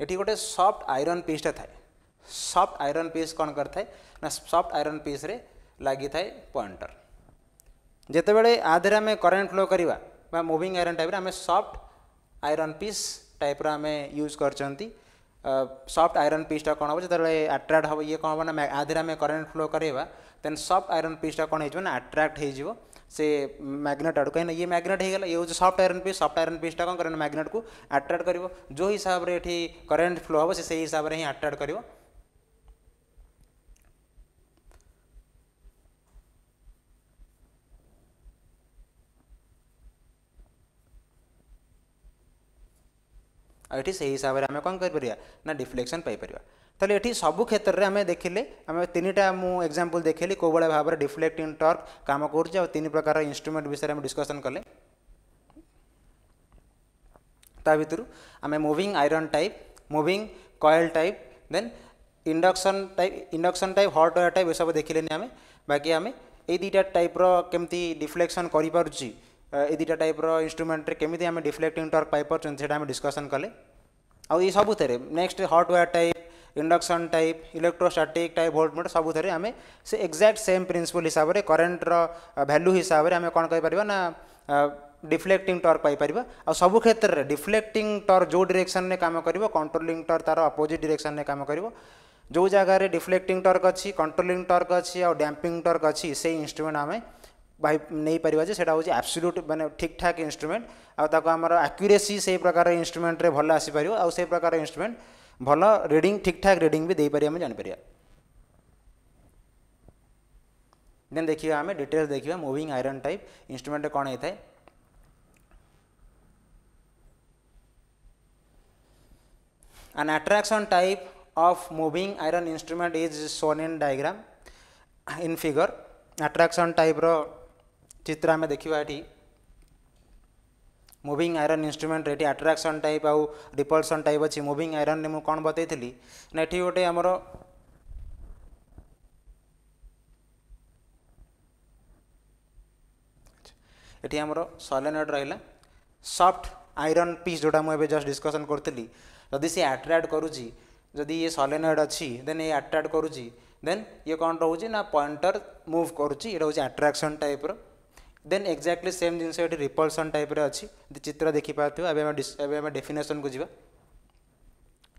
ये गोटे soft iron पीसटे थाए सफ्ट आईरन पीस कौन कर सफ्ट आईरन पीस लगी थाए पॉइंटर जिते बड़े आधे आम करेन्ट फ्लो करवा मुविंग आईरन टाइप आम सफ्ट आईरन पीस टाइप आम यूज कर सफ्ट आईरन पीसटा कौन हम जो आट्राक्ट हम ये कौन हम आधे आम करेन्ट फ्लो करवा देन सफ्ट आईरन पीसटा कौन हो आट्राक्ट हो से मैग्नेट आड़ कहीं ये मैग्नेट होगा ये हो soft iron piece soft iron पीसटा कौन करेंट मैग्नेट को आट्राक्ट कर जो हिसाब से करेन्ट फ्लो हे से हिसाब से ही आट्राक्ट कर ये से हिसाब से आम कौन करा डिफ्लेक्शन पाइपर ତାହେଲେ ଏଠି ସବୁ କ୍ଷେତ୍ରରେ ଆମେ ଦେଖିଲେ ଆମେ ତିନିଟା ମୁଁ ଏକ୍ଜାମ୍ପଲ୍ ଦେଖେଇଲି କେଉଁଭଳି ଭାବରେ ଡିଫ୍ଲେକ୍ଟିଂ ଟର୍କ କାମ କରୁଛି ଆଉ ତିନି ପ୍ରକାର ଇନ୍ଷ୍ଟ୍ରୁମେଣ୍ଟ ବିଷୟରେ ଆମେ ଡିସ୍କସନ୍ କଲେ ତା ଭିତରୁ ଆମେ moving iron type moving coil type then induction type induction type hot wire type ଏସବୁ ଦେଖିଲେନି ଆମେ ବାକି ଆମେ ଏଇ ଦୁଇଟା ଟାଇପ୍ର କେମିତି ଡିଫ୍ଲେକ୍ସନ୍ କରିପାରୁଛି ଏଇ ଦୁଇଟା ଟାଇପ୍ର ଇନ୍ଷ୍ଟ୍ରୁମେଣ୍ଟରେ କେମିତି ଆମେ ଡିଫ୍ଲେକ୍ଟିଂ ଟର୍କ ପାଇପାରୁଛନ୍ତି ସେଇଟା ଆମେ ଡିସ୍କସନ୍ କଲେ ଆଉ ଏଇ ସବୁଥିରେ next hot wire type induction type electrostatic type voltmeter सबुथे आम से एक्जाक्ट सेम प्रिंसिपल हिसाब से करेन्टर भैल्यू हिसाब से आम कौन कहीपर ना डिफ्लेक्टिंग टर्क पाइपर आ सब क्षेत्र में डिफ्लेक्टिंग टर्क जो डिरेक्शन में कम कर कंट्रोलिंग टर्क तार अपोजिट डिरेक्शन में कम कर जो जगह डिफ्लेक्टिंग टर्क अच्छी कंट्रोलिंग टर्क अच्छी आउ डैम्पिंग टर्क अच्छी से इन्स्ट्रुमेंट आम भाई से हूँ आबसल्यूट मैंने ठीक ठाक इन्स्ट्रुमेंट आम आक्यूरेसी से प्रकार इन्स्ट्रुमेंट भले आसीपर आउ से प्रकार इन्स्ट्रुमेंट भल रिड ठीक ठाक रिड भी देपर आम जानपर दे देखा आम डिटेल्स देखा मुविंग आईरन टाइप इन्स्ट्रुमेंट कौन होता है an attraction type of moving iron instrument is shown in diagram in figure attraction type रो चित्र आम देखा ये ମୁଭିଂ ଆଇରନ୍ ଇନ୍ଷ୍ଟ୍ରୁମେଣ୍ଟ ଏଠି ଆଟ୍ରାକ୍ସନ୍ ଟାଇପ୍ ଆଉ ରିପଲ୍ସନ୍ ଟାଇପ୍ ଅଛି ମୁଭିଂ ଆଇରନ୍ରେ ମୁଁ କ'ଣ ବତେଇଥିଲି ନା ଏଠି ଗୋଟେ ଆମର ଏଠି ଆମର ସଲେନଏଡ୍ ରହିଲା ସଫ୍ଟ ଆଇରନ୍ ପିସ୍ ଯେଉଁଟା ମୁଁ ଏବେ ଜଷ୍ଟ ଡିସ୍କସନ୍ କରୁଥିଲି ଯଦି ସେ ଆଟ୍ରାକ୍ଟ କରୁଛି ଯଦି ଇଏ ସଲେନଏଡ୍ ଅଛି ଦେନ୍ ଇଏ ଆଟ୍ରାକ୍ଟ କରୁଛି ଦେନ୍ ଇଏ କ'ଣ ରହୁଛି ନା ପଏଣ୍ଟର ମୁଭ୍ କରୁଛି ଏଇଟା ହେଉଛି ଆଟ୍ରାକ୍ସନ୍ ଟାଇପ୍ର देन एक्जाक्टली सेम जिन ये रिपल्सन टाइप अच्छी चित्र देखिपे डेफिनेसन को जी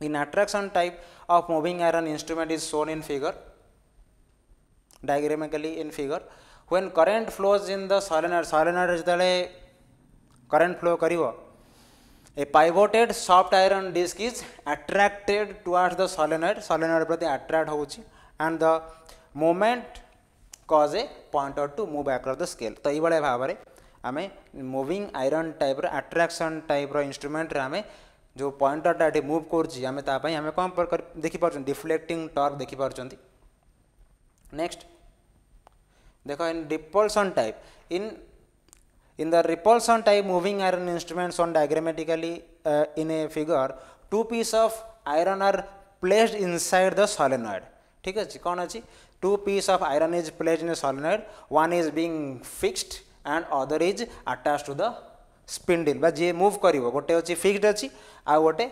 in attraction type of moving iron instrument is shown in figure diagrammatically in figure when current flows in the solenoid solenoid जिते करेन्ट फ्लो कर a pivoted soft iron disc is attracted towards the solenoid solenoid प्रति attract हो and the moment cause a pointer to move across the scale तो ये भाव में आम moving iron type attraction type रनस्ट्रुमेन्ट्रे आम जो पॉइंटरटा ये मुव करें कम देखिपार डिफ्लेक्टिंग टर्क देखिपार नेक्स्ट देख in repulsion type in in the repulsion type moving iron instruments on diagrammatically in a figure two piece of iron are placed inside the solenoid ठीक अच्छे कौन अच्छी two piece of iron is placed in solenoid one is being fixed and other is attach to the spindle जी move कर गोटे अच्छे fixed अच्छी आ गए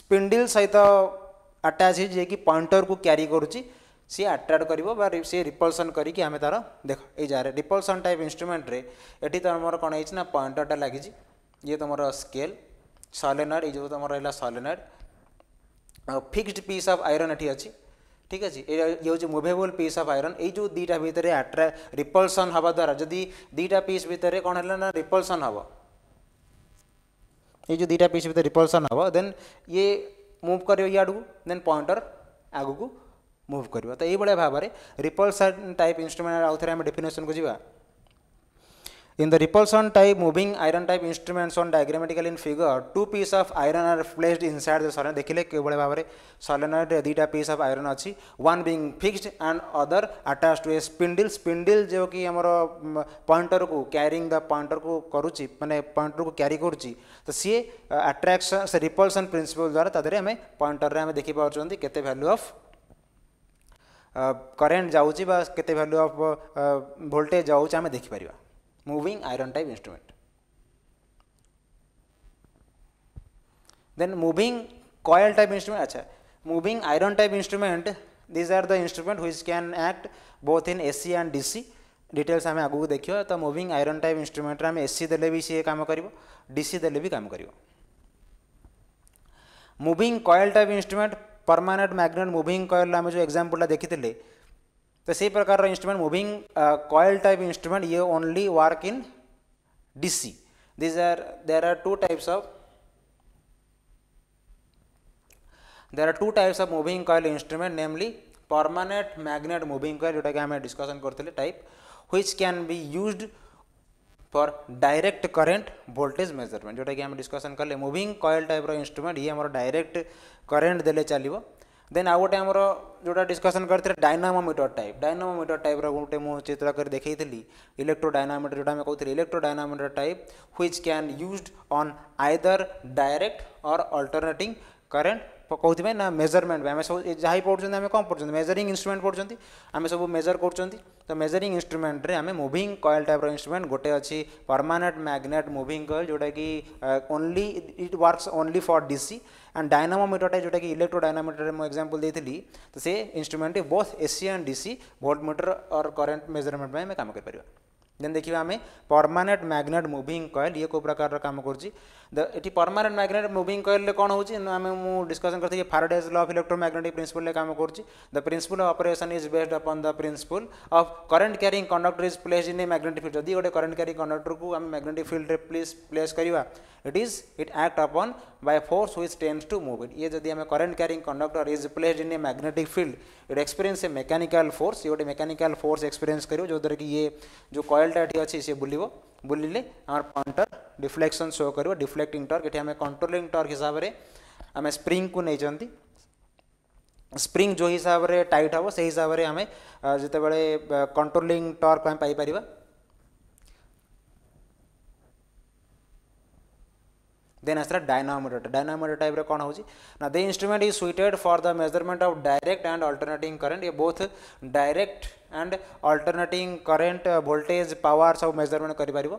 स्पिंडिल सहित आटाच जे कि पॉइंटर को क्यारि करुच्ची सी आट्राक्ट कर सी रिपल्सन करके आम तार देख ये जार रिपल्सन टाइप इन्स्ट्रुमेंट्रे ये तुम कौन ना पॉइंटरटा लगी ये तुम स्केल सलेनर ये तुम रहा solenoid fixed piece of iron ये अच्छी ठीक अच्छे ये हूँ मुभेबल पीस अफ आईरन यो दुटा भितर आट्रा रिपलसन हाँ द्वारा जदि दुटा पीस भितर कौन है ना रिपलसन हे ये जो दुटा पीस भितर रिपलसन हम देन ये मुव कर इड़क देन पॉइंटर आग को मुव कर तो यही भाव में रिपलसन टाइप इनस्ट्रुमेंट आउ थे आम डेफिनेसन को जी In the repulsion type moving iron type instruments on diagrammatically in figure, two piece of iron are placed inside the solenoid. देखिले केवल भाव में solenoid दीटा piece of iron अच्छी one being fixed and other attached to a spindle. Spindle जो कि हमर pointer को carrying the pointer को करुँची माने pointer को carry करुँची तो सी attraction से repulsion principle द्वारा तादेरे हमें pointer रे हमें देखी पाउँ चुनती केते value of करेन्ट जाऊँ बा केते value of voltage जाऊँ आम देखिपर moving iron type instrument. Then moving coil type instrument, acha, moving iron type instrument, these are the instrument which can act both in AC and DC. Details आम आगू देखा तो मुविंग आईरन टाइप इनस्ट्रुमेंट आम AC दे भी सी कम कर DC दे भी कम कर moving coil type instrument permanent magnet moving coil आम जो एक्जामपलटा देखी तो इसी प्रकार का instrument moving coil type instrument ये only work in DC this are there are two types of there are two types of moving coil instrument namely permanent magnet moving coil जोटा कि हमें डिस्कशन करते type which can be used for direct current voltage measurement जोटा कि हमें discussion कले moving coil type instrument ये आम डायरेक्ट करेन्ट दे चलो देन आउ गोटे आमर जोटा डिस्कसन कर डायनामोमीटर टाइप डायनामोमीटर टाइप रोटे मुझे चित्र कर देखी इलेक्ट्रो डायनामोमीटर जो कहते electro dynamometer type which can use on either direct और अल्टरनेट करेन्ट कौन ना मेजरमेंट आम सब जहाँ पढ़ु कौन पढ़ुँ मेजरी इन्स्ट्रुमेंट पढ़ुँ आम सब मेजर कर तो मेजरिंग इंस्ट्रूमेंट रे आम मुविंग कयल टाइप्र इंस्ट्रूमेंट गोटे अच्छी परमानेंट मैग्नेट मुविंग कयल जोटा कि only it works only for DC and dynamometer जोटा कि इलेक्ट्रो डायनामोमीटर मुझे एक्जामपल देती तो से instrument both AC and DC voltmeter और करेन्ट मेजरमेंट में काम कम कर देन देखा आम परमानेंट मैग्नेट मूविंग कयल ये को प्रकार काम करुच्छे ये परमानेंट मैग्नेट मुविंग कयल कौन होने डिस्कसन करते हैं फारोडेज लफ इलेक्ट्रोमैग्नेटिक प्रिंसिपल काम कर the principle of operation is based upon the principle of current carrying conductor is place in a magnetic field जदि गोटे करेन्ट क्यारिंग कंडक्टर को आम मैग्नेट फिल्ड में प्लेस प्लेस करवा it is it act upon by force which tends to move it ये जदि आम current carrying conductor is place in a magnet field it experience a mechanical force ये गोटे मेकानिकाल force experience कर जो द्वारा कि ये जो कयलटा अच्छी सी बुल्व ବୁଲିଲେ ଆମର କଣ୍ଟର ଡିଫ୍ଲେକ୍ସନ୍ ଶୋ କରିବ ଡିଫ୍ଲେକ୍ଟିଂ ଟର୍କ ଏଠି ଆମେ କଣ୍ଟ୍ରୋଲିଂ ଟର୍କ ହିସାବରେ ଆମେ ସ୍ପ୍ରିଙ୍ଗକୁ ନେଇଛନ୍ତି ସ୍ପ୍ରିଙ୍ଗ ଯେଉଁ ହିସାବରେ ଟାଇଟ୍ ହେବ ସେହି ହିସାବରେ ଆମେ ଯେତେବେଳେ କଣ୍ଟ୍ରୋଲିଂ ଟର୍କ ଆମେ ପାଇପାରିବା देन आसा डायनामोमीटर डायनामोमीटर टाइप कौन हो the instrument is suited for the measurement of direct and alternating current ये both direct and alternating current voltage power सब मेजरमेंट कर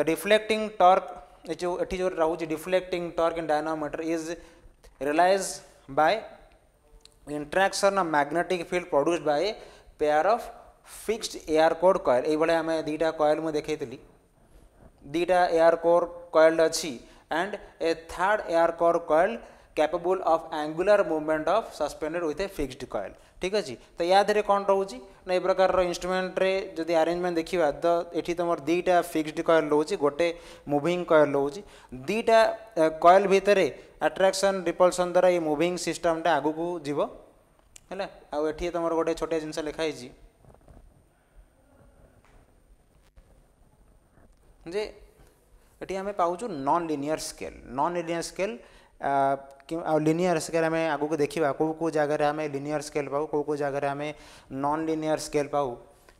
द डिफ्लेक्टिंग टर्क जो एटी जो रोच deflecting torque in dynamometer is realised by interaction of magnetic field produce by pair of fixed air core coil ये आम दुईटा कयल मुझे देखे दुटा एयर कोर कयल अच्छी and a third air core coil capable of angular movement of suspended with a fixed coil ठीक अच्छे तो या देर कौन रोज ना ये प्रकार इन्स्ट्रुमेंट जो आरेजमेंट देखा तो ये तुम दुईटा फिक्सड कयल रोज गोटे मुविंग कयल रोज दुईटा कयल भितर आट्राक्शन रिपल्सन द्वारा ये मुविंग सिस्टमटा आग को जीव है तुम गोटे छोटिया जिनस लिखाई जे ये आम पाच non linear scale non linear scale linear scale आम आगे देखा कौ कौ जगार आम लिनिययर स्केल पाऊ कौ कौ जगार आम नन लिनिययर स्केल पाऊ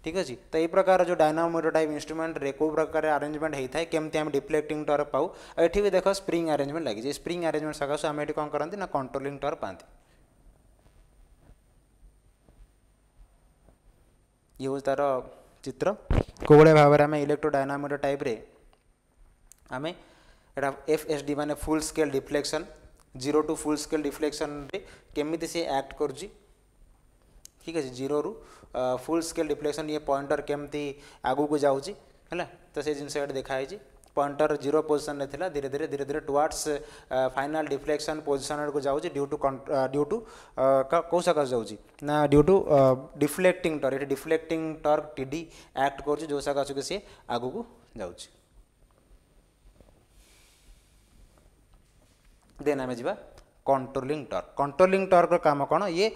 ठीक अच्छे तो यही प्रकार जो डायनामोटर टाइप इनस्ट्रुमेंट कौ प्रकार आरेंजमेंट होता है कमी आम डिफ्लेक्टिंग टर पाऊ एटी भी देख स्प्रिंग आरेजमेंट लगे स्प्रिंग आरेजमेंट सकाश आम ये कौन करती ना कंट्रोलिंग टर पाती ये हूँ तार चित्र कौ भाव में आम इलेक्ट्रो डायनामोटर टाइप आम एट एफ एस डी मान full scale deflection zero to full scale deflection केमी सी एक्ट कर ठीक है जीरो रु फुल स्केल डिफ्लेक्शन ये पॉइंटर केमती आगू को जाऊँगी तो से जिनस देखाई पॉइंटर जीरो पोजिशन था धीरे धीरे धीरे धीरे टुवार्ड्स फाइनाल डिफ्लेक्शन पोजिशन को जाऊँगी ड्यू टू ड्यू टू कौ सकाश जा ड्यू टू डिफ्लेक्टिंग टर्क ये डिफ्लेक्टिंग टर्क टी एक्ट कर जो सकाश कि सी आगू को जाऊँगी ଦେନ୍ ଆମେ ଯିବା কন্ট্রোলিং টর্ক কন্ট্রোলিং টর্কর কাম কোণ ইয়ে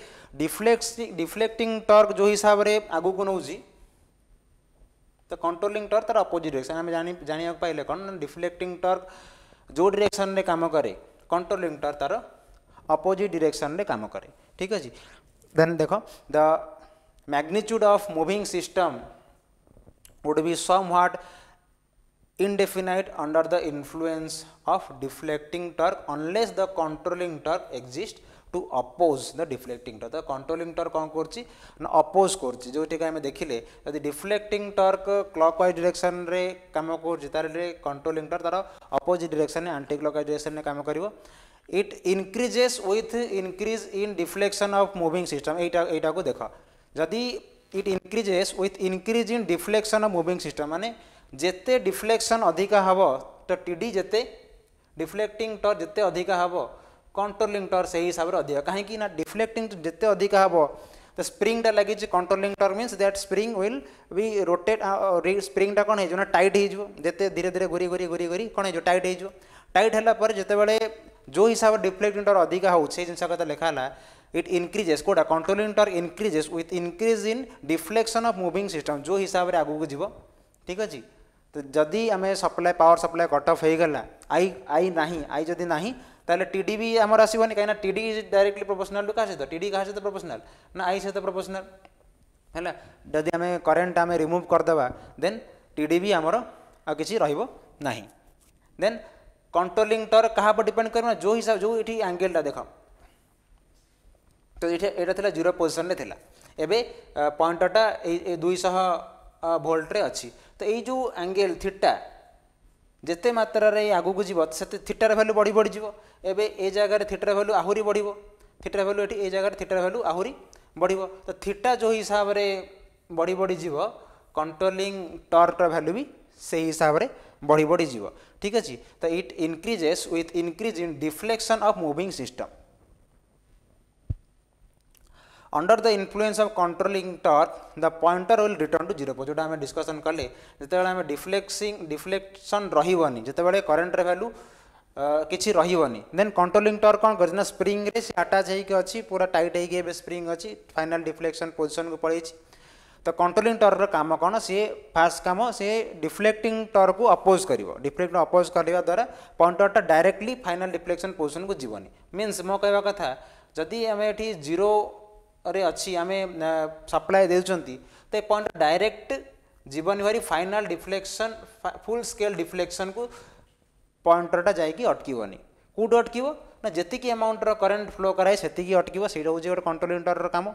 ডিফ্লেক্সি ডিফ্লেক্টিং টর্ক যে হিসাবে আগুক নেছি তো কন্ট্রোলিং টর্ক তার অপোজিট ডিরেকশন আমি জাঁয়া পাইলে কোণ ডিফ্লেক্টিং টর্ক যে ডিরেকশন কাম করে কন্ট্রোলিং টর্ক তার অপোজিট ডিরেকশন কাম করে ঠিক আছে দেন দেখ the magnitude of moving system would be some what indefinite under the influence of deflecting torque unless the controlling torque exists to oppose the deflecting torque. The controlling torque कौन करुच्ची ना oppose करुच्ची जो ठीक है मैं देखिले यदि deflecting torque clockwise direction रे काम कर करुच्ची तारे controlling torque तारा opposite direction ने anti-clockwise direction रे कम करिवो it increases with increase in deflection of moving system एटा एटा को देखा यदि it increases with increase in deflection of moving system माने जिते डिफ्लेक्शन अधिक हे तो टीडी जिते डिफ्लेक्टिंग टर्च जिते अधिक हे कंट्रोलिंग टर्च से हिसाब से अधिक कहीं डिफ्लेक्टिंग जिते अधिका हे तो स्प्रिंगटा लगे controlling term means that spring will be rotate स्प्रिंगटा कौन हो टाइट होते धीरे धीरे घूरी घूरी घूरी घूरी कौन हो टाइट हो टाइट है जिते बड़े जो हिसाब से डिफ्लेक्टिंग टर्च अधिका हो जिस क्या लिखाला इट इनक्रीजेस कौटा controlling torque increases with increase in deflection of moving system जो हिसाब से आगे जीव ठीक अच्छे तो जदि आम सप्लाए पावर सप्लाए कटअफ होगा आई आई ना आई जदि ना ताहले टीडी भी आम आसवानी कहीं टी डायरेक्टली प्रोफेसनाल टू क्या सहित टीडी क्या सहित प्रोपोर्शनल ना आई सहित प्रोपोर्शनल है जदि आम करेन्ट आम रिमुव करदे देन टीडी भी आमर आ किसी रहा देन कंट्रोलिंग टर्क क्या पर डिपेड कर जो हिसाब जो ये आंगेलटा देख तो ये थी जीरो पोजिशन में थी एवं पॉइंटटा दुईश भोल्ट्रे अच्छी তো এই ଯେଉଁ ଆଙ୍ଗେଲ୍ ଥିଟା ଯେତେ ମାତ୍ରାରେ ଆଗକୁ ଯିବ ସେତେ ଥିଟାର ଭ୍ୟାଲୁ ବଢ଼ି ବଢ଼ିଯିବ ଏବେ ଏ ଜାଗାରେ ଥିଟାର ଭ୍ୟାଲୁ ଆହୁରି ବଢ଼ିବ ଥିଟାର ଭ୍ୟାଲୁ ଏଠି ଏ ଜାଗାରେ ଥିଟାର ଭ୍ୟାଲୁ ଆହୁରି ବଢ଼ିବ ତ ଥିଟା ଯେଉଁ ହିସାବରେ ବଢ଼ି ବଢ଼ିଯିବ କଣ୍ଟ୍ରୋଲିଂ ଟର୍କର ଭ୍ୟାଲୁ ବି ସେହି ହିସାବରେ ବଢ଼ି ବଢ଼ିଯିବ ଠିକ୍ ଅଛି ତ it increases with increase in deflection of moving system under the influence of controlling torque the pointer will return to zero जोटा आम डिस्कसन कले जिते आम डिफ्लेक्सिंग डिफ्लेक्शन रही जिते करेन्टर भैल्यू किसी रही देन कंट्रोलिंग टर्क कौन करना स्प्रिंग रे से आटाच होकर पूरा टाइट हो स्प्रिंग अच्छी फाइनाल डिफ्लेक्शन पोजिशन को पड़ी तो कंट्रोलिंग टर्क काम कौन सी फास्ट कम सी डिफ्लेक्टिंग टर्क को अपोज कर डिफ्लेक्ट अपोज करवा द्वारा पॉइंटरटा डायरेक्टली फाइनाल डिफ्लेक्शन पोजिशन को जीवनी मीनस मो कह कथा जदि आम ये जीरो रे अच्छी आमे सप्लाय देखते पॉइंट डायरेक्ट जीवन भरी final deflection full scale deflection को पॉइंटरटा जाकि अटकवन कौट अटक ना जीक एमाउंटर करेन्ट फ्लो कराए से अटक हूँ गोटे कंट्रोल इंटर काम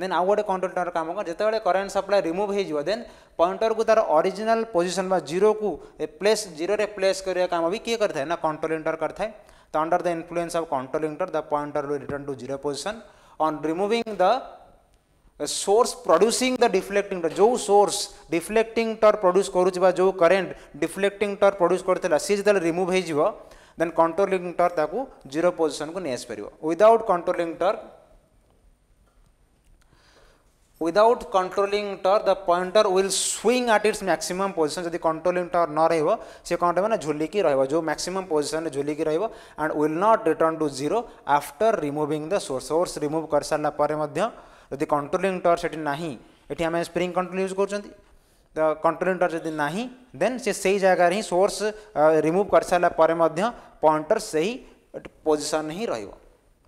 देन आउ गए कंट्रोल इंटर काम कौन जिते करेन्ट सप्लाय रिमुव हो देन पॉइंटर को तार अरिजिनाल पोजिशन जीरो को प्लेस जीरो में प्लेस करने काम भी किए करें कंट्रोल इंटर करता है तो under the influence of control इंटर the pointer return to zero position on removing the source producing the deflecting जो सोर्स डिफ्लेक्टिंग टर् प्रड्यूस करुवा जो करेन्ट डिफ्लेक्टिंग टर् प्रड्यूस करता सी जो रिमुव हो then controlling torque zero position को नहीं आसपार without controlling torque without controlling torque the pointer will swing at its maximum position जब कंट्रोलींग टर् न रोह से कौन मैंने झुलिकी रोज जो मैक्सीम पोजिशन झुलिकी रोह and will not return to zero after removing the source source remove कर सारा जब कंट्रोलींग टर् से ना ये आम स्प्रिंग कंट्रोल यूज कर कंट्रोलींग टर् जब ना दे सही जगार ही सोर्स रिमुव कर सारा पॉइंटर से ही पोजिशन ही रो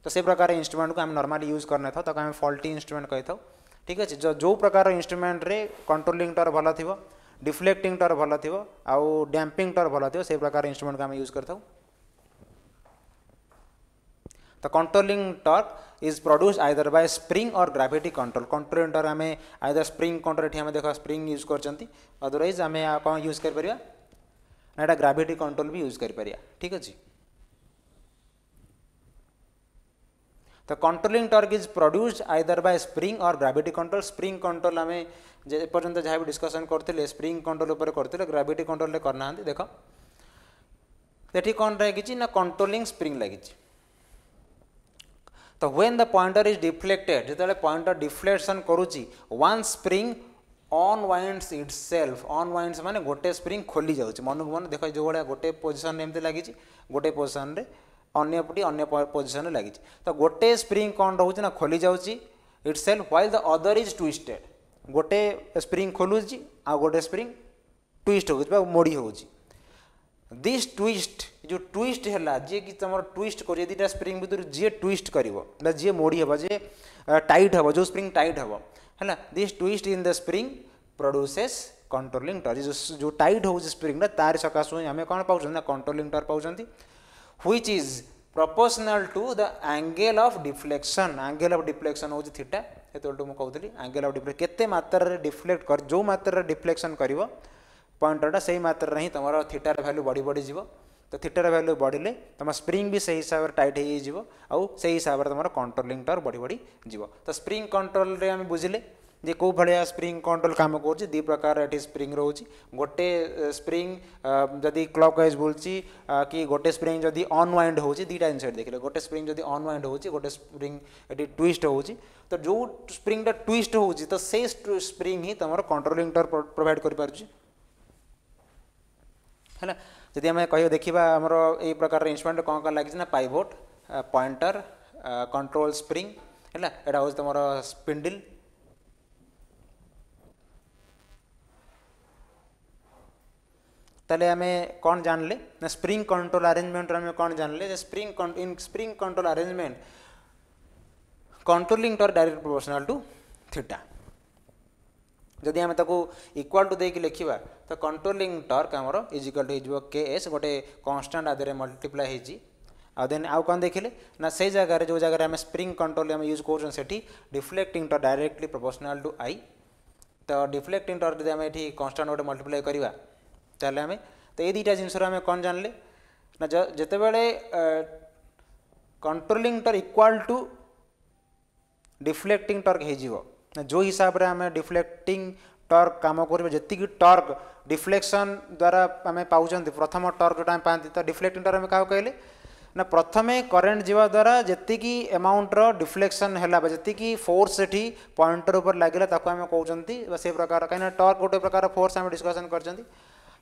तो से प्रकार इन्स्ट्रुमेंट को आम नर्माली यूज करना था तो आम फल्टी इन्स्ट्रुमेंट कही था ठीक अच्छे जो जो प्रकार इन्स्ट्रुमेंट रे कंट्रोलिंग टर भल थ डिफ्लेक्टिंग टर भल थ आउ डिंग टर भल थ प्रकार इन्स्ट्रुमेंट को आम यूज कर तो controlling torque is produce either by spring और ग्राविटी कंट्रोल कंट्रोलिंग टर्क आम आइदर स्प्रिंग कंट्रोल ये देख स्प्रिंग यूज करदरवैज आम कौन यूज करा ग्राविटी कंट्रोल भी यूज करपरिया ठीक अच्छे The controlling torque is produced either by spring or gravity control. Spring control आमे जे पर्यंत जहाँ भी discussion करते spring control ऊपर करते gravity control ले करना आंधी देखो सेठी कौन लगी ना कंट्रोलिंग स्प्रिंग लगी तो when the pointer is deflected जो पॉइंटर डिफ्लेक्शन करुच्ची one spring unwinds itself unwinds ମାନେ ଗୋଟେ ସ୍ପ୍ରିଙ୍ଗ ଖୋଲି ଯାଉଛି ମନକୁ ମନ ଦେଖ ଯେଉଁ ଭଳିଆ ଗୋଟେ ପୋଜିସନ୍ରେ ଏମିତି ଲାଗିଛି ଗୋଟେ ପୋଜିସନ୍ରେ ଅନ୍ୟପଟେ ଅନ୍ୟ ପୋଜିସନ୍ ଲାଗିଛି ତ ଗୋଟେ ସ୍ପ୍ରିଙ୍ଗ କ'ଣ ରହୁଛି ନା ଖୋଲି ଯାଉଛି itself while the other is twisted ଗୋଟେ ସ୍ପ୍ରିଙ୍ଗ ଖୋଲୁଛି ଆଉ ଗୋଟେ ସ୍ପ୍ରିଙ୍ଗ ଟୁଇଷ୍ଟ ହେଉଛି ବା ମୋଡ଼ି ହେଉଛି ଦିସ୍ ଟୁଇଷ୍ଟ ଯେଉଁ ଟୁଇଷ୍ଟ ହେଲା ଯିଏକି ତୁମର ଟୁଇଷ୍ଟ କରିବ ଦୁଇଟା ସ୍ପ୍ରିଙ୍ଗ ଭିତରୁ ଯିଏ ଟୁଇଷ୍ଟ କରିବ ବା ଯିଏ ମୋଡ଼ି ହେବ ଯିଏ ଟାଇଟ୍ ହେବ ଯେଉଁ ସ୍ପ୍ରିଙ୍ଗ ଟାଇଟ୍ ହେବ ହେଲା this twist in the spring produces controlling torque ଯେଉଁ ଟାଇଟ୍ ହେଉଛି ସ୍ପ୍ରିଙ୍ଗଟା ତାରି ସକାଶୁ ହିଁ ଆମେ କ'ଣ ପାଉଛନ୍ତି ନା କଣ୍ଟ୍ରୋଲିଂ ଟର୍ ପାଉଛନ୍ତି which is proportional to the angle of deflection angle of deflection hose theta ସେତେବେଳେ ମୁଁ କହୁଥିଲି ଆଙ୍ଗେଲ ଅଫ୍ ଡିଫ୍ଲେକ୍ଟ point ମାତ୍ରାରେ सही मात्रा रही तमारा थीटा କରିବ value ସେଇ ମାତ୍ରାରେ ହିଁ तो थीटा ଭ୍ୟାଲ୍ୟୁ value ବଢ଼ିଯିବ ले तमारा spring भी सही ସ୍ପ୍ରିଙ୍ଗ tight है ये ଟାଇଟ୍ ହେଇଯିବ सही ସେହି तमारा controlling टार ଟାୱାର ବଢ଼ି ବଢ଼ି तो spring control रे हमें बुझले जे कौ भाया स्प्रिंग कंट्रोल काम कर दी प्रकार ये स्प्रिंग रोच गोटे स्प्रिंग जदि क्लक वाइज बुल्ची कि गोटे स्प्रिंग जदि अनवैंड हो दुटा जिन देखे गोटे स्प्रिंग जदि अनवैंड हो गए स्प्रिंग ट्विस्ट हो तो जो स्प्रिंगटा ट्विस्ट हो तो से स्प्रिंग ही तुम कंट्रोलिंग टर् प्रोभाइड कर जी आम कह देखा आमर एक प्रकार इन्स्ट्रुमेंट कौन कौन लगे ना पाइवोट पॉइंटर कंट्रोल स्प्रिंग है यहाँ हूँ तुम स्पिंडिल तले आम कौन जानले ना स्प्रिंग कंट्रोल आरेंजमेंट आम कौन जानले spring in spring control arrangement controlling to direct proportional to theta जदि आम तक इक्वाल टू देखिए लिखा तो कंट्रोलिंग टर्क आमर इजिकल टू हो के एस गोटे कन्स्टाट आदि में मल्टीप्लाई आउ दे आउ कौन देखे ना से जगह जो जगह आम स्प्रिंग कंट्रोल आम यूज करफ्लेक्टिंग torque directly proportional to I तो डिफ्लेक्टिंग टर्क जब आम ये कन्स्टाट गोटे मल्टीप्लाई करवा चाहे आम तो ये दुटा जिनस कौन जानले ना जितेबले controlling torque equal to deflecting torque हो जो हिसाब से आम डिफ्लेक्टिंग टर्क कम कर जी टर्क डिफ्लेक्शन द्वारा आम पाँच प्रथम टर्क जो पाते तो डिफ्लेक्टिंग टर्क आम क्या कहे ना प्रथम करेन्ट जावा द्वारा जी एमाउंट्र डिफ्लेक्शन है जी फोर्स पॉइंटर उपर लगे कहते से प्रकार कहीं टर्क गोटे प्रकार फोर्स आम डिस्कसन करते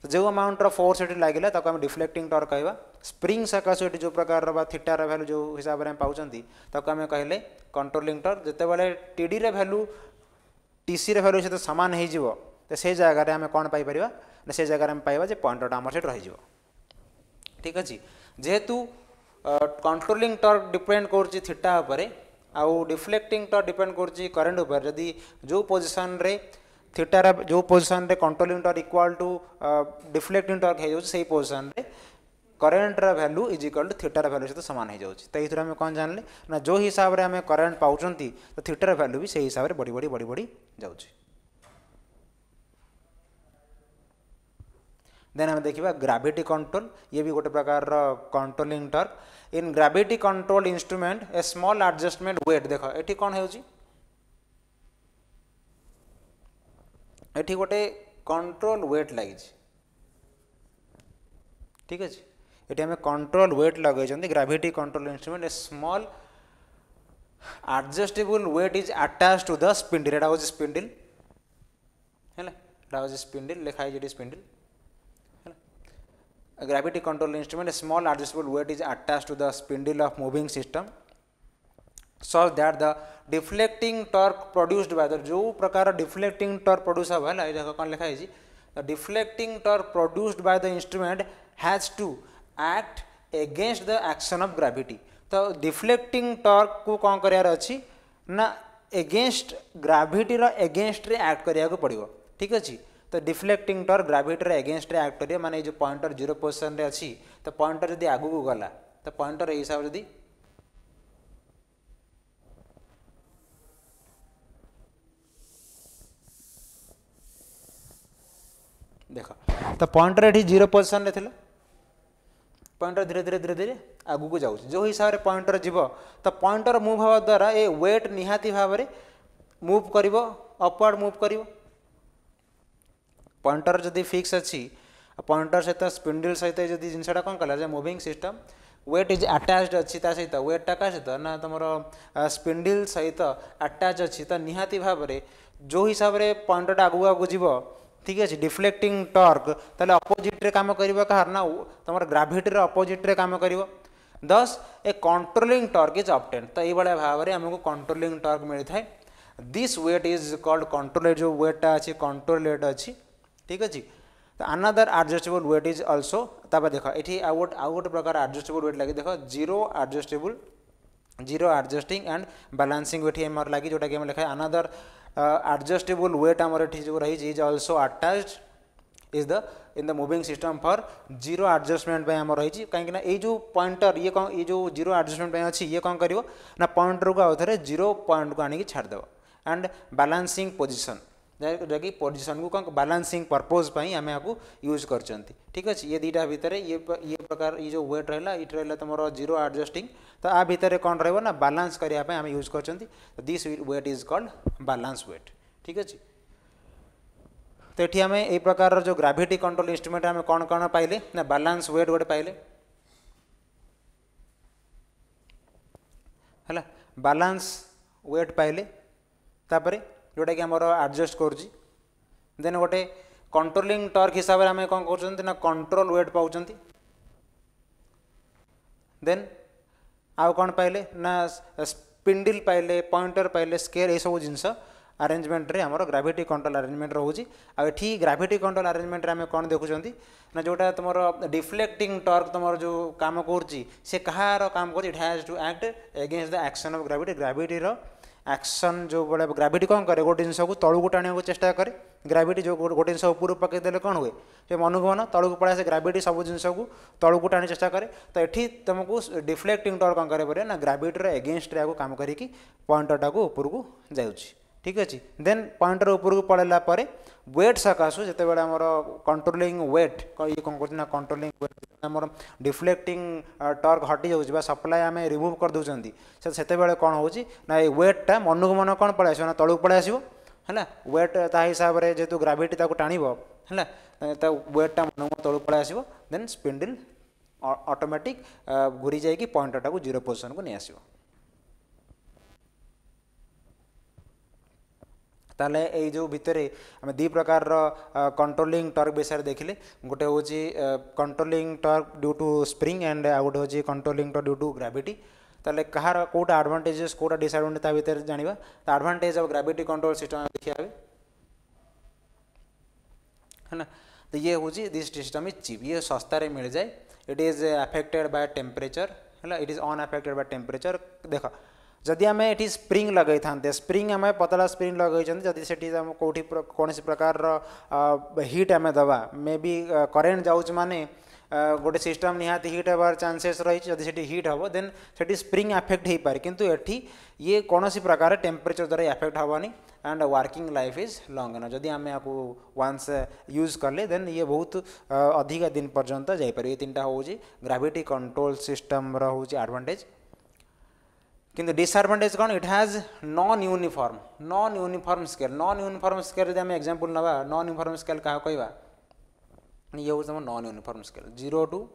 तो जो अमाउंट फोर्स ये लगे आम डिफ्लेक्टिंग टर्क कहवा स्प्रिंग सकाश ये जो प्रकार थीटार भैल्यू जो हिसाब से पाँच आम कहले कंट्रोलींग टर्क जितेबाला टीडी भैल्यू टीसी भैल्यू सहित सामान हो से जगार आम कौन पाइपर ना से जगार पाइबा पॉइंटा आम से रही ठीक अच्छे जेहेतु कंट्रोलींग टर्क डिपेड कर थीटा आउ डिफ्लेक्टिंग टर्क डिपेड कर करेन्ट उपर जदि जो पोजिशन थीटार जो position control unit equal to deflect unit हो पोजिशन करेन्टर भैल्यू इज इक्वाल टू थीटार भैल्यू सहित सामान हो जाए तो ये आम कौन जान ना जो हिसाब से आम करेन्ट पाँच तो थीटार भैल्यू भी हिसाब से बढ़ी बढ़ी बढ़ी बढ़ी जाऊँच देन आम देखा ग्राविटी कंट्रोल ये भी गोटे प्रकार controlling torque in gravity control instrument a small adjustment weight देख ये कौन हो ଏଠି ଗୋଟେ କଣ୍ଟ୍ରୋଲ ୱେଟ୍ ଲାଗିଛି ଠିକ୍ ଅଛି ଏଠି ଆମେ କଣ୍ଟ୍ରୋଲ ୱେଟ୍ ଲଗାଇଛନ୍ତି gravity control instrument a small adjustable weight is attached to the spindle এটা হচ্ছে স্পিন্ডেল হ্যাঁ এটা হচ্ছে স্পিন্ডেল লেখা হয়েছে এটি spindle gravity control instrument a small adjustable weight is attached to the spindle of moving system such that the deflecting torque produced by the जो प्रकार deflecting torque produce हब है देख कौन लिखा है the deflecting torque produced by the instrument has to act against the action of gravity तो deflecting torque को कौन करार अच्छी ना against gravity रा against रे act करिया को पड़ियो ठीक अछि तो deflecting torque gravity रा against रे act करिया माने जो pointer zero position रे अछि तो pointer यदि आगु को गला तो pointer हिसाब यदि देख तो पॉइंटर ये जीरो पोजिशन में पॉइंटर धीरे धीरे धीरे धीरे आगू जाऊँ जो हिसाब से पॉइंटर जीव तो पॉइंटर मुव हवा द्वारा ये वेट निहाती भाव में मुव कर अपवर्ड मुव कर पॉइंटर जदि फिक्स अच्छी पॉइंटर सहित स्पिंडल सहित जदि जिनटा कौन कला moving system weight is attached अच्छी सहित वेटा क्या सहित ना तुम स्पिंडल सहित आटाच अच्छी तो निहाती भाव में जो हिसाब से पॉइंटरटा आगू आगे जीव ठीक अच्छे डिफ्लेक्टिंग टर्क अपोजिट्रे काम कर तुम ग्राविटर अपोजिट्रे काम कर दस a controlling torque is obtain तो यही भाया भाव में आमको कंट्रोलिंग टर्क मिलता है this weight is called control weight जो व्वेटा अच्छे कंट्रोल कंट्रोलेट अच्छी ठीक अच्छे तो अनादर आडजस्टेबल व्वेट इज अल्सो तप देख ये आउ गोट आउ गोटे प्रकार आडजस्टेबल व्वेट लगे देख zero adjustable zero adjusting and balancing weight ही लगे जोटा कि लिखा है अनादर adjustable weight amar ethi jo rahi is also attached is the in the moving system for zero adjustment by amar rahi kahinki na ei jo pointer ye kon ei jo zero adjustment by achi ye kon karibo na pointer ko authare zero point ko aniki chhad debo and balancing position जोटा कि को कौन बालान्सींग purpose आम आपको use कर ठीक अच्छे ये दुटा भितर ये ये प्रकार ये जो वेट रहा ये रहा तुम जीरो आडजस्टिंग तो आ भितर कौन रहा बालान्स करने यूज कर this weight is called balance weight ठीक अच्छे तो ये आम ये प्रकार जो ग्राविटी कंट्रोल इन्स्ट्रुमेंट आम कौन कौन पाइले ना बालान्स व्वेट गोटे पाइले है बालान्स व्वेट पाइले जोटा कि आमर आडजस्ट कर देन गोटे कंट्रोलिंग टर्क हिसाब से आम कौन कर कंट्रोल व्वेट पाँच देन आउ कौन पाइले ना स्पिंडल पाइले पॉइंटर पाइले स्केल ये सब जिनस आरेजमेंट आमर ग्राविटी कंट्रोल आरेजमेंट रोचे आठी ग्राविटी कंट्रोल आरेजमेंट आम कौन देखुं ना जोटा तुम डिफ्लेक्टिंग टर्क तुम जो कम कर कहार कम it has to act against the action of gravity ग्राविटर ଆକ୍ସନ୍ ଯେଉଁ ବେଳେ ଗ୍ରାଭିଟି କ'ଣ କରେ ଗୋଟେ ଜିନିଷକୁ ତଳକୁ ଟାଣିବାକୁ ଚେଷ୍ଟା କରେ ଗ୍ରାଭିଟି ଯେଉଁ ଗୋଟେ ଜିନିଷ ଉପରକୁ ପକାଇଦେଲେ କ'ଣ ହୁଏ ସେ ମନୁଗମନ ତଳକୁ ପଳାଇ ଆସେ ଗ୍ରାଭିଟି ସବୁ ଜିନିଷକୁ ତଳକୁ ଟାଣି ଚେଷ୍ଟା କରେ ତ ଏଠି ତୁମକୁ ଡିଫ୍ଲେକ୍ଟିଂ ଟର୍ କ'ଣ କରିପାରିବ ନା ଗ୍ରାଭିଟିର ଏଗେନଷ୍ଟରେ ଆକୁ କାମ କରିକି ପଏଣ୍ଟରଟାକୁ ଉପରକୁ ଯାଉଛି ঠিক আছে দেন পয়েন্টর উপরକୁ ପଳେଇଲା ପରେ ୱେଟ୍ ସକାଶୁ ଯେତେବେଳେ ଆମର କଣ୍ଟ୍ରୋଲିଂ ୱେଟ୍ ଇଏ କ'ଣ କରୁଛି ନା କଣ୍ଟ୍ରୋଲିଂ ୱେଟ୍ ଆମର ଡିଫ୍ଲେକ୍ଟିଂ ଟର୍କ ହଟି ଯାଉଛି ବା ସପ୍ଲାଏ ଆମେ ରିମୁଭ୍ କରିଦେଉଛନ୍ତି ସେତେବେଳେ କ'ଣ ହେଉଛି ନା ଏ ୱେଟ୍ଟା ମନକୁ ମନ କ'ଣ ପଳେଇ ଆସିବ ନା ତଳକୁ ପଳେଇ ଆସିବ ହେଲା ୱେଟ୍ ତା ହିସାବରେ ଯେହେତୁ ଗ୍ରାଭିଟି ତାକୁ ଟାଣିବ ହେଲା ତା ୱେଟ୍ଟା ମନକୁ ମନ ତଳକୁ ପଳେଇ ଆସିବ ଦେନ୍ ସ୍ପିଣ୍ଡିଲ୍ ଅଟୋମେଟିକ୍ ଘୁରି ଯାଇକି ପଏଣ୍ଟଟାକୁ ଜିରୋ ପୋଜିସନ୍କୁ ନେଇ ଆସିବ ताले ए जो भितर आम दी प्रकार रो कंट्रोलिंग टॉर्क विषय देखिले गोटे हूँ controlling torque due to spring and आउ गोटे हूँ controlling torque due to gravity ताले कहार कोटा एडवांटेजेस कोटा डिसएडवांटेज ता भितर जानिबा ता advantage of gravity control system है हैना तो ये हूँ दिस सिस्टम इज चीप ये सस्ता रे मिल जाए it is affected by temperature है it is unaffected by temperature देख जदि आम ये स्प्रिंग लगे था स्प्रिंग आम पतला स्प्रिंग लगे जदि से कौटी कौन प्रकार हिट आम दवा मे बी करेन्ट जाऊ मैंने गोटे सिस्टम निहाती हिट हबार चांसेस रही जदि से हिट हे देन से स्प्रिंग एफेक्ट हो पाए किंतु एटी ये कौन प्रकार टेम्परेचर द्वारा एफेक्ट हेनी and working life is long एन जदि आम आपको वंस यूज कले देन ये बहुत अधिक दिन पर्यंत जापर ये तीन टाइम हूँ ग्राविटी कंट्रोल सिस्टम रोज आडभांटेज किंतु डिसएडवांटेज कौन it has non uniform non uniform scale non uniform scale जब एक्जामपल ना नन यूनिफर्म स्केल क्या कह ये हूँ non uniform scale zero to